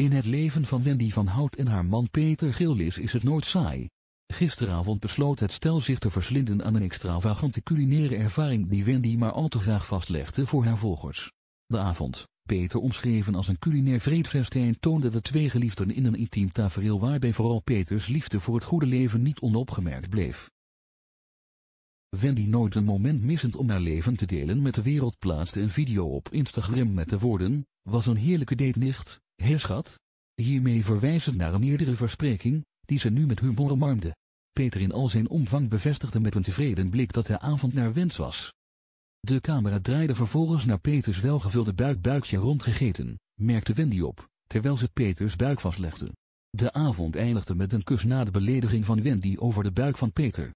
In het leven van Wendy van Hout en haar man Peter Geelis is het nooit saai. Gisteravond besloot het stel zich te verslinden aan een extravagante culinaire ervaring die Wendy maar al te graag vastlegde voor haar volgers. De avond, Peter omschreven als een culinair vreedfestijn toonde de twee geliefden in een intiem tafereel waarbij vooral Peters liefde voor het goede leven niet onopgemerkt bleef. Wendy nooit een moment missend om haar leven te delen met de wereld plaatste een video op Instagram met de woorden, was een heerlijke date nicht, Heerschat, hiermee verwijzend naar een eerdere verspreking, die ze nu met humor omarmde. Peter in al zijn omvang bevestigde met een tevreden blik dat de avond naar wens was. De camera draaide vervolgens naar Peters welgevulde buikbuikje rondgegeten, merkte Wendy op, terwijl ze Peters buik vastlegde. De avond eindigde met een kus na de belediging van Wendy over de buik van Peter.